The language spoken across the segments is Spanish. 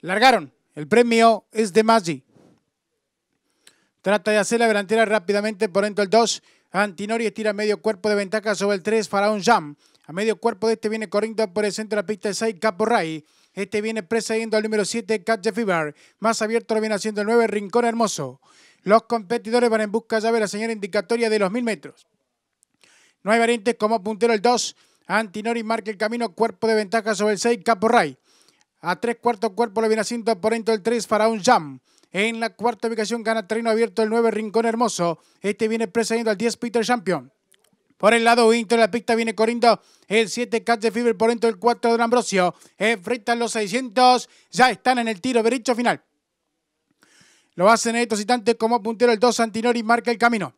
Largaron. El premio es de Maggi. Trata de hacer la delantera rápidamente por dentro el 2. Antinori estira medio cuerpo de ventaja sobre el 3 faraón jam. A medio cuerpo de este viene corriendo por el centro de la pista el 6, Caporray. Este viene precediendo al número 7, Catch Fibar. Más abierto lo viene haciendo el 9, Rincón Hermoso. Los competidores van en busca ya de la señal indicatoria de los 1000 metros. No hay variantes como puntero el 2. Antinori marca el camino, cuerpo de ventaja sobre el 6, Caporray. A tres cuartos cuerpo le viene haciendo por dentro el 3 Faraón jam. En la cuarta ubicación gana terreno abierto el 9 Rincón Hermoso. Este viene precediendo al 10 Peter Champion. Por el lado Winter, la pista viene corriendo el 7 Catch de Fever por dentro el 4 Don Ambrosio. Enfrentan eh, los 600. Ya están en el tiro derecho final. Lo hacen en estos citantes como puntero el 2 Santinori marca el camino.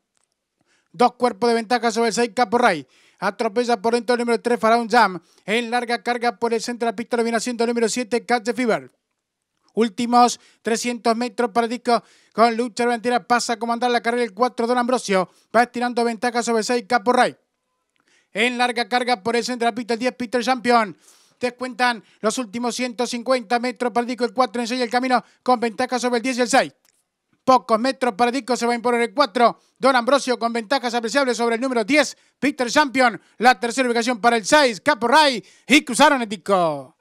Dos cuerpos de ventaja sobre el 6 Caporray. Atropella por dentro el número 3 Faraón Jam. En larga carga por el centro de la pista lo viene haciendo el número 7 Catch the Fever. Últimos 300 metros para el disco con lucha Ventura. Pasa a comandar la carrera el 4 Don Ambrosio. Va estirando ventaja sobre el 6 Caporray. En larga carga por el centro de la pista el 10 Peter Champion descuentan los últimos 150 metros para el disco, el 4 en 6 el camino con ventaja sobre el 10 y el 6. Pocos metros para Disco, se va a imponer el 4. Don Ambrosio con ventajas apreciables sobre el número 10. Peter Champion, la tercera ubicación para el 6. Capo Ray y cruzaron el Disco.